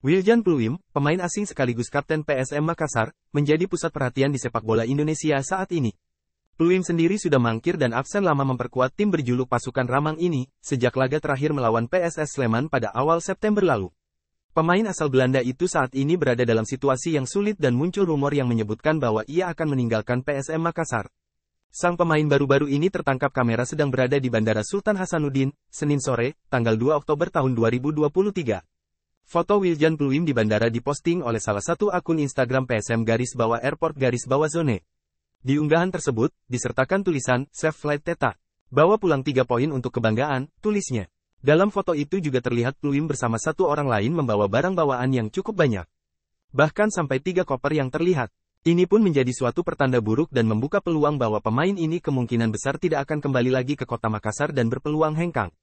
Wiljan Pluim, pemain asing sekaligus kapten PSM Makassar, menjadi pusat perhatian di sepak bola Indonesia saat ini. Pluim sendiri sudah mangkir dan absen lama memperkuat tim berjuluk pasukan Ramang ini, sejak laga terakhir melawan PSS Sleman pada awal September lalu. Pemain asal Belanda itu saat ini berada dalam situasi yang sulit dan muncul rumor yang menyebutkan bahwa ia akan meninggalkan PSM Makassar. Sang pemain baru-baru ini tertangkap kamera sedang berada di Bandara Sultan Hasanuddin, Senin sore, tanggal 2 Oktober tahun 2023. Foto Wiljan Pluim di bandara diposting oleh salah satu akun Instagram PSM garis bawah airport garis bawah zone. Di unggahan tersebut, disertakan tulisan, "Safe Flight Teta. Bawa pulang tiga poin untuk kebanggaan, tulisnya. Dalam foto itu juga terlihat Pluim bersama satu orang lain membawa barang bawaan yang cukup banyak. Bahkan sampai tiga koper yang terlihat. Ini pun menjadi suatu pertanda buruk dan membuka peluang bahwa pemain ini kemungkinan besar tidak akan kembali lagi ke kota Makassar dan berpeluang hengkang.